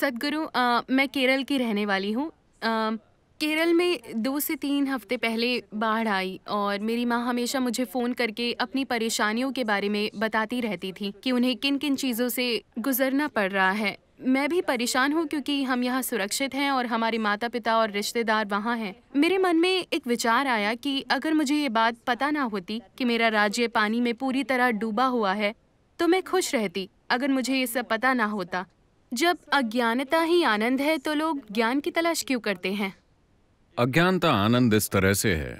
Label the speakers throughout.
Speaker 1: सदगुरु मैं केरल की रहने वाली हूँ केरल में दो से तीन हफ्ते पहले बाढ़ आई और मेरी माँ हमेशा मुझे फ़ोन करके अपनी परेशानियों के बारे में बताती रहती थी कि उन्हें किन किन चीज़ों से गुजरना पड़ रहा है मैं भी परेशान हूँ क्योंकि हम यहाँ सुरक्षित हैं और हमारे माता पिता और रिश्तेदार वहाँ हैं मेरे मन में एक विचार आया कि अगर मुझे ये बात पता ना होती कि मेरा राज्य पानी में पूरी तरह डूबा हुआ है तो मैं खुश रहती अगर मुझे ये सब पता ना होता जब अज्ञानता ही आनंद है तो लोग ज्ञान की तलाश क्यों करते हैं
Speaker 2: अज्ञानता आनंद इस तरह से है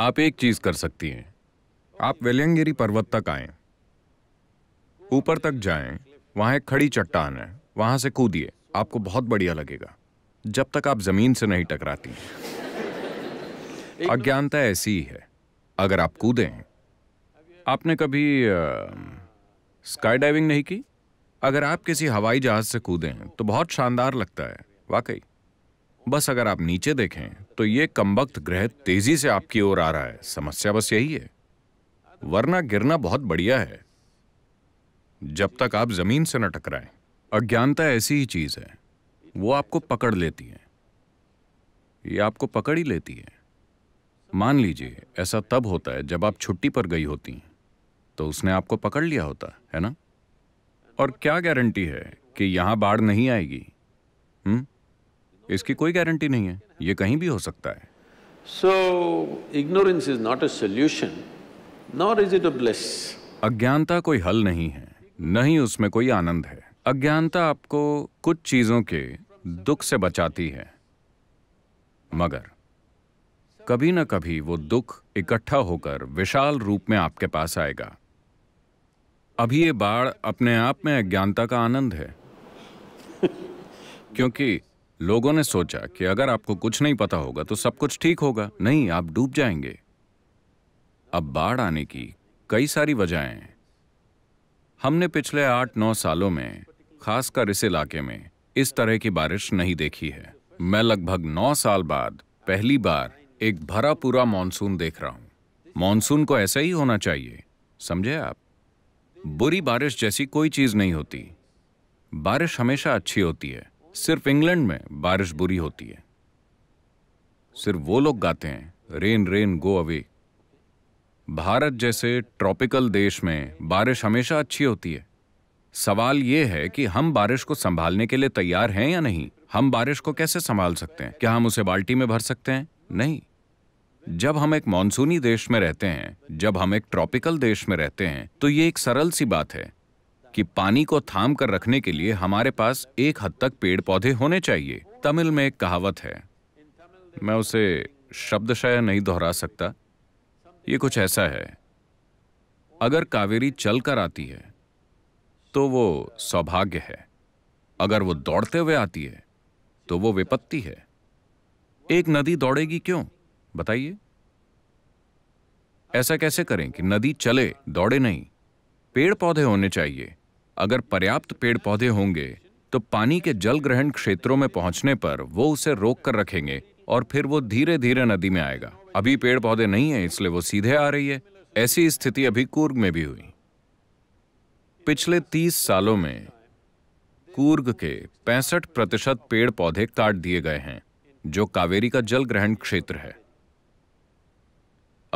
Speaker 2: आप एक चीज कर सकती हैं आप वेलियंगिरी पर्वत तक आए ऊपर तक जाएं, वहां एक खड़ी चट्टान है वहां से कूदिए आपको बहुत बढ़िया लगेगा जब तक आप जमीन से नहीं टकराती अज्ञानता ऐसी ही है अगर आप कूदें आपने कभी स्काई डाइविंग नहीं की अगर आप किसी हवाई जहाज से कूदें तो बहुत शानदार लगता है वाकई बस अगर आप नीचे देखें तो ये कमबख्त ग्रह तेजी से आपकी ओर आ रहा है समस्या बस यही है वरना गिरना बहुत बढ़िया है जब तक आप जमीन से न टकराएं अज्ञानता ऐसी ही चीज है वो आपको पकड़ लेती है ये आपको पकड़ ही लेती है मान लीजिए ऐसा तब होता है जब आप छुट्टी पर गई होती तो उसने आपको पकड़ लिया होता है ना और क्या गारंटी है कि यहां बाढ़ नहीं आएगी हुँ? हम्म? इसकी कोई गारंटी नहीं है ये कहीं भी हो सकता है so ignorance is not a solution not is it a bless अज्ञानता कोई हल नहीं है न ही उसमें कोई आनंद है अज्ञानता आपको कुछ चीजों के दुख से बचाती है मगर कभी ना कभी वो दुख इकट्ठा होकर विशाल रूप में आपके पास आएगा अभी ये बाढ़ अपने आप में अज्ञानता का आनंद है क्योंकि लोगों ने सोचा कि अगर आपको कुछ नहीं पता होगा तो सब कुछ ठीक होगा नहीं आप डूब जाएंगे अब बाढ़ आने की कई सारी वजहें हैं हमने पिछले आठ नौ सालों में खासकर इस इलाके में इस तरह की बारिश नहीं देखी है मैं लगभग नौ साल बाद पहली बार एक भरा पूरा मानसून देख रहा हूं मानसून को ऐसा ही होना चाहिए समझे आप बुरी बारिश जैसी कोई चीज़ नहीं होती बारिश हमेशा अच्छी होती है सिर्फ इंग्लैंड में बारिश बुरी होती है सिर्फ वो लोग गाते हैं rain rain go away Bharat जैसे ट्रॉपिकल देश में बारिश हमेशा अच्छी होती है सवाल यह है कि हम बारिश को संभालने के लिए तैयार हैं या नहीं हम बारिश को कैसे संभाल सकते हैं क्या हम उसे बाल्टी में भर सकते हैं नहीं जब हम एक मानसूनी देश में रहते हैं जब हम एक ट्रॉपिकल देश में रहते हैं तो ये एक सरल सी बात है कि पानी को थाम कर रखने के लिए हमारे पास एक हद तक पेड़ पौधे होने चाहिए तमिल में एक कहावत है मैं उसे शब्दशय नहीं दोहरा सकता ये कुछ ऐसा है अगर कावेरी चल कर आती है तो वो सौभाग्य है अगर वो दौड़ते हुए आती है तो वो विपत्ति है एक नदी दौड़ेगी क्यों बताइए ऐसा कैसे करें कि नदी चले दौड़े नहीं पेड़ पौधे होने चाहिए अगर पर्याप्त पेड़ पौधे होंगे तो पानी के जल ग्रहण क्षेत्रों में पहुंचने पर वो उसे रोक कर रखेंगे और फिर वो धीरे धीरे नदी में आएगा अभी पेड़ पौधे नहीं है इसलिए वो सीधे आ रही है ऐसी स्थिति अभी कूर्ग में भी हुई पिछले तीस सालों में कूर्ग के पैंसठ प्रतिशत पेड़ पौधे काट दिए गए हैं जो कावेरी का जल ग्रहण क्षेत्र है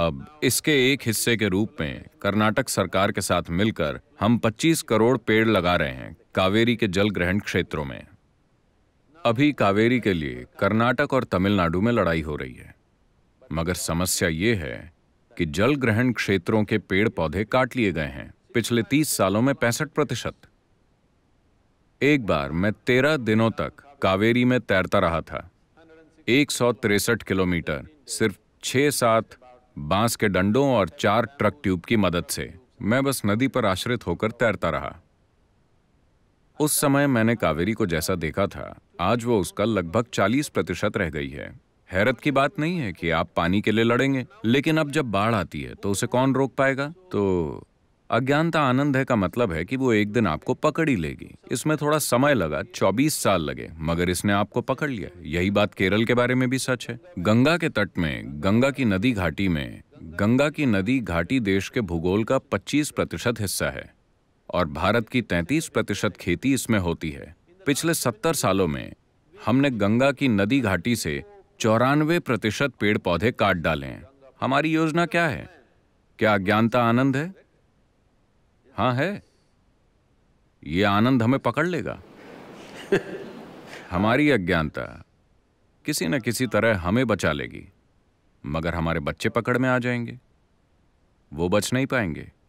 Speaker 2: अब इसके एक हिस्से के रूप में कर्नाटक सरकार के साथ मिलकर हम 25 करोड़ पेड़ लगा रहे हैं कावेरी के जल ग्रहण क्षेत्रों में अभी कावेरी के लिए कर्नाटक और तमिलनाडु में लड़ाई हो रही है मगर समस्या ये है कि जल ग्रहण क्षेत्रों के पेड़ पौधे काट लिए गए हैं पिछले 30 सालों में पैंसठ प्रतिशत एक बार मैं तेरह दिनों तक कावेरी में तैरता रहा था एक किलोमीटर सिर्फ छह सात बांस के डंडों और चार ट्रक ट्यूब की मदद से मैं बस नदी पर आश्रित होकर तैरता रहा उस समय मैंने कावेरी को जैसा देखा था आज वो उसका लगभग 40 प्रतिशत रह गई है हैरत की बात नहीं है कि आप पानी के लिए लड़ेंगे लेकिन अब जब बाढ़ आती है तो उसे कौन रोक पाएगा तो अज्ञानता आनंद है का मतलब है कि वो एक दिन आपको पकड़ ही लेगी इसमें थोड़ा समय लगा 24 साल लगे मगर इसने आपको पकड़ लिया यही बात केरल के बारे में भी सच है गंगा के तट में गंगा की नदी घाटी में गंगा की नदी घाटी देश के भूगोल का 25 प्रतिशत हिस्सा है और भारत की 33 प्रतिशत खेती इसमें होती है पिछले 70 सालों में हमने गंगा की नदी घाटी से चौरानवे प्रतिशत पेड़ पौधे काट डाले हैं हमारी योजना क्या है क्या अज्ञानता आनंद है हाँ है ये आनंद हमें पकड़ लेगा हमारी अज्ञानता किसी न किसी तरह हमें बचा लेगी मगर हमारे बच्चे पकड़ में आ जाएंगे वो बच नहीं पाएंगे